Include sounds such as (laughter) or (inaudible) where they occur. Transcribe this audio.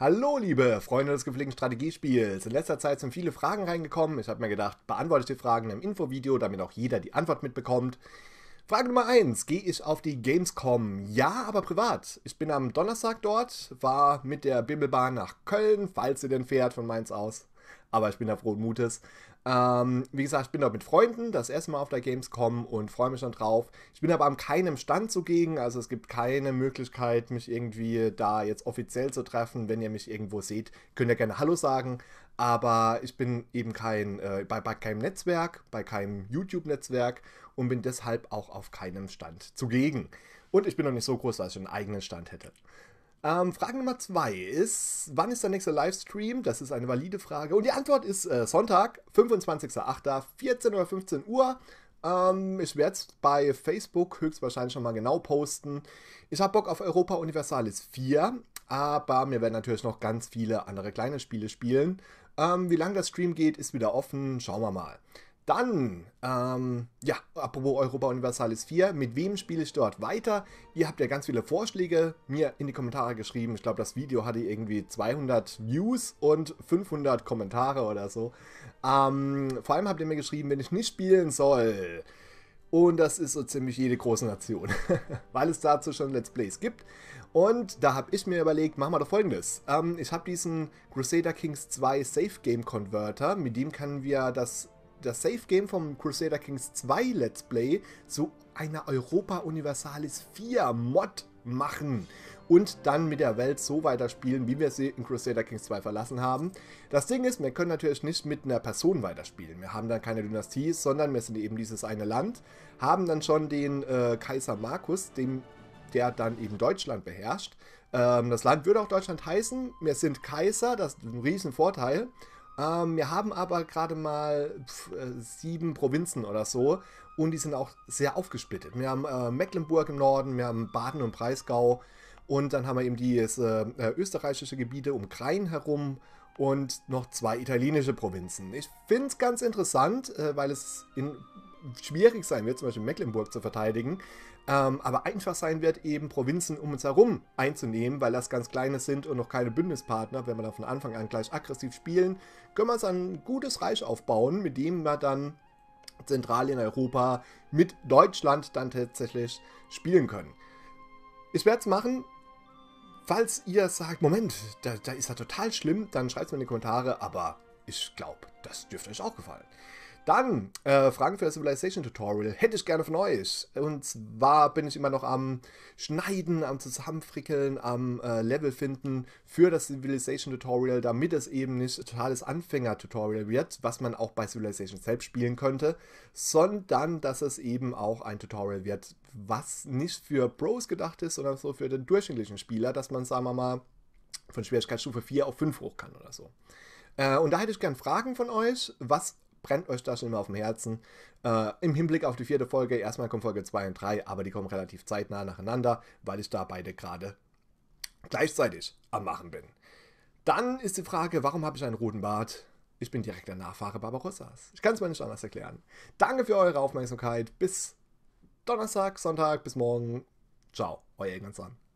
Hallo, liebe Freunde des gepflegten Strategiespiels. In letzter Zeit sind viele Fragen reingekommen. Ich habe mir gedacht, beantworte ich die Fragen im Infovideo, damit auch jeder die Antwort mitbekommt. Frage Nummer 1. Gehe ich auf die Gamescom? Ja, aber privat. Ich bin am Donnerstag dort, war mit der Bimmelbahn nach Köln, falls sie denn fährt von Mainz aus. Aber ich bin da frohen Mutes. Ähm, wie gesagt, ich bin dort mit Freunden, das erste Mal auf der Gamescom und freue mich schon drauf. Ich bin aber an keinem Stand zugegen, also es gibt keine Möglichkeit, mich irgendwie da jetzt offiziell zu treffen. Wenn ihr mich irgendwo seht, könnt ihr gerne Hallo sagen. Aber ich bin eben kein, äh, bei, bei keinem Netzwerk, bei keinem YouTube-Netzwerk und bin deshalb auch auf keinem Stand zugegen. Und ich bin noch nicht so groß, dass ich einen eigenen Stand hätte. Ähm, Frage Nummer zwei ist, wann ist der nächste Livestream? Das ist eine valide Frage. Und die Antwort ist äh, Sonntag, 25.08.14 oder 15 Uhr. Ähm, ich werde es bei Facebook höchstwahrscheinlich schon mal genau posten. Ich habe Bock auf Europa Universalis 4, aber mir werden natürlich noch ganz viele andere kleine Spiele spielen. Ähm, wie lange das Stream geht, ist wieder offen. Schauen wir mal. Dann, ähm, ja, apropos Europa Universalis 4, mit wem spiele ich dort weiter? Ihr habt ja ganz viele Vorschläge mir in die Kommentare geschrieben. Ich glaube, das Video hatte irgendwie 200 Views und 500 Kommentare oder so. Ähm, vor allem habt ihr mir geschrieben, wenn ich nicht spielen soll. Und das ist so ziemlich jede große Nation, (laughs) weil es dazu schon Let's Plays gibt. Und da habe ich mir überlegt, machen wir doch folgendes. Ähm, ich habe diesen Crusader Kings 2 Safe Game Converter, mit dem können wir das das Safe Game vom Crusader Kings 2 Let's Play zu einer Europa Universalis 4 Mod machen und dann mit der Welt so weiterspielen, wie wir sie in Crusader Kings 2 verlassen haben. Das Ding ist, wir können natürlich nicht mit einer Person weiterspielen. Wir haben dann keine Dynastie, sondern wir sind eben dieses eine Land, haben dann schon den äh, Kaiser Markus, dem, der dann eben Deutschland beherrscht. Ähm, das Land würde auch Deutschland heißen. Wir sind Kaiser, das ist ein Riesenvorteil. Vorteil ähm, wir haben aber gerade mal pf, äh, sieben Provinzen oder so und die sind auch sehr aufgesplittet. Wir haben äh, Mecklenburg im Norden, wir haben Baden und Breisgau und dann haben wir eben die äh, äh, österreichische Gebiete um Krain herum und noch zwei italienische Provinzen. Ich finde es ganz interessant, äh, weil es in schwierig sein wird, zum Beispiel Mecklenburg zu verteidigen, ähm, aber einfach sein wird, eben Provinzen um uns herum einzunehmen, weil das ganz kleine sind und noch keine Bündnispartner. Wenn wir da von Anfang an gleich aggressiv spielen, können wir uns ein gutes Reich aufbauen, mit dem wir dann zentral in Europa mit Deutschland dann tatsächlich spielen können. Ich werde es machen. Falls ihr sagt, Moment, da, da ist das total schlimm, dann schreibt es mir in die Kommentare, aber ich glaube, das dürfte euch auch gefallen. Dann äh, Fragen für das Civilization Tutorial. Hätte ich gerne von euch. Und zwar bin ich immer noch am Schneiden, am Zusammenfrickeln, am äh, Level finden für das Civilization Tutorial, damit es eben nicht totales Anfänger-Tutorial wird, was man auch bei Civilization selbst spielen könnte, sondern dass es eben auch ein Tutorial wird, was nicht für Bros gedacht ist, sondern so für den durchschnittlichen Spieler, dass man, sagen wir mal, von Schwierigkeitsstufe 4 auf 5 hoch kann oder so. Äh, und da hätte ich gerne Fragen von euch, was brennt euch das immer auf dem Herzen. Äh, Im Hinblick auf die vierte Folge, erstmal kommen Folge 2 und 3, aber die kommen relativ zeitnah nacheinander, weil ich da beide gerade gleichzeitig am Machen bin. Dann ist die Frage, warum habe ich einen roten Bart? Ich bin direkt der Nachfahre Barbarossas. Ich kann es mir nicht anders erklären. Danke für eure Aufmerksamkeit. Bis Donnerstag, Sonntag, bis morgen. Ciao, euer Egnanson.